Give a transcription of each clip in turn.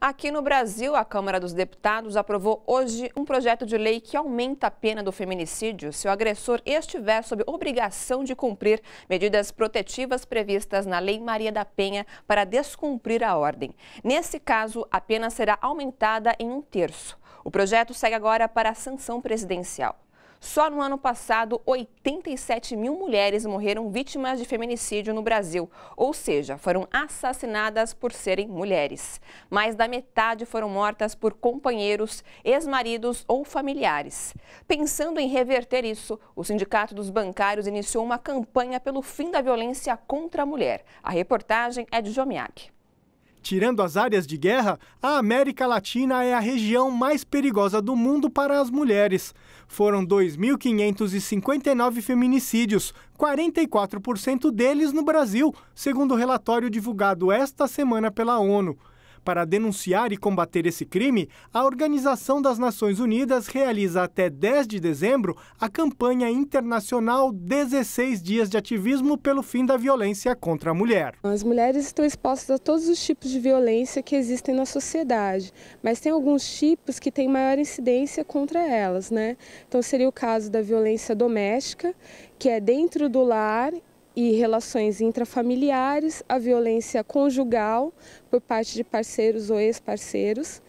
Aqui no Brasil, a Câmara dos Deputados aprovou hoje um projeto de lei que aumenta a pena do feminicídio se o agressor estiver sob obrigação de cumprir medidas protetivas previstas na Lei Maria da Penha para descumprir a ordem. Nesse caso, a pena será aumentada em um terço. O projeto segue agora para a sanção presidencial. Só no ano passado, 87 mil mulheres morreram vítimas de feminicídio no Brasil, ou seja, foram assassinadas por serem mulheres. Mais da metade foram mortas por companheiros, ex-maridos ou familiares. Pensando em reverter isso, o Sindicato dos Bancários iniciou uma campanha pelo fim da violência contra a mulher. A reportagem é de Jomiak. Tirando as áreas de guerra, a América Latina é a região mais perigosa do mundo para as mulheres. Foram 2.559 feminicídios, 44% deles no Brasil, segundo o relatório divulgado esta semana pela ONU. Para denunciar e combater esse crime, a Organização das Nações Unidas realiza até 10 de dezembro a campanha internacional 16 Dias de Ativismo pelo Fim da Violência contra a Mulher. As mulheres estão expostas a todos os tipos de violência que existem na sociedade, mas tem alguns tipos que têm maior incidência contra elas, né? Então seria o caso da violência doméstica, que é dentro do lar e relações intrafamiliares, a violência conjugal por parte de parceiros ou ex-parceiros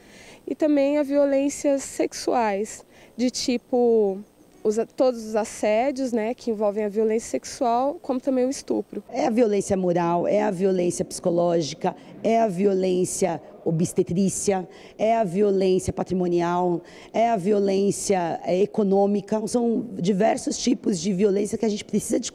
e também a violências sexuais de tipo os, todos os assédios né, que envolvem a violência sexual, como também o estupro. É a violência moral, é a violência psicológica, é a violência obstetrícia, é a violência patrimonial, é a violência é, econômica. São diversos tipos de violência que a gente precisa de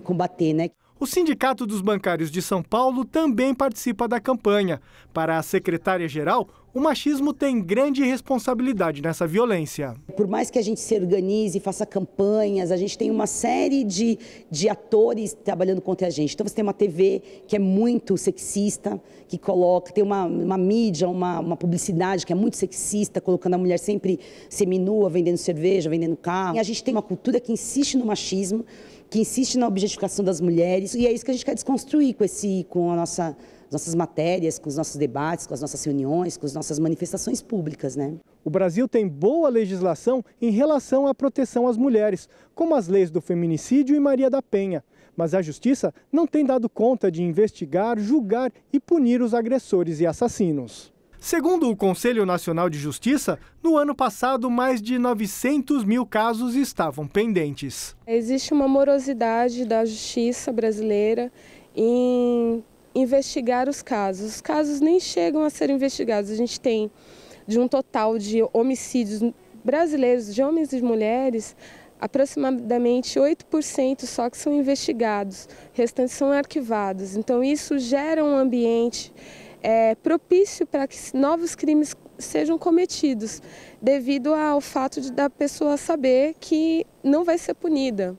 combater, né? O Sindicato dos Bancários de São Paulo também participa da campanha. Para a secretária-geral, o machismo tem grande responsabilidade nessa violência. Por mais que a gente se organize, faça campanhas, a gente tem uma série de, de atores trabalhando contra a gente. Então você tem uma TV que é muito sexista, que coloca, tem uma, uma mídia, uma, uma publicidade que é muito sexista, colocando a mulher sempre seminua, vendendo cerveja, vendendo carro. E a gente tem uma cultura que insiste no machismo, que insiste na objetificação das mulheres, e é isso que a gente quer desconstruir com, esse, com a nossa nossas matérias, com os nossos debates, com as nossas reuniões, com as nossas manifestações públicas. Né? O Brasil tem boa legislação em relação à proteção às mulheres, como as leis do feminicídio e Maria da Penha. Mas a justiça não tem dado conta de investigar, julgar e punir os agressores e assassinos. Segundo o Conselho Nacional de Justiça, no ano passado mais de 900 mil casos estavam pendentes. Existe uma morosidade da justiça brasileira em investigar os casos. Os casos nem chegam a ser investigados. A gente tem, de um total de homicídios brasileiros, de homens e mulheres, aproximadamente 8% só que são investigados, restantes são arquivados. Então, isso gera um ambiente é, propício para que novos crimes sejam cometidos, devido ao fato de, da pessoa saber que não vai ser punida.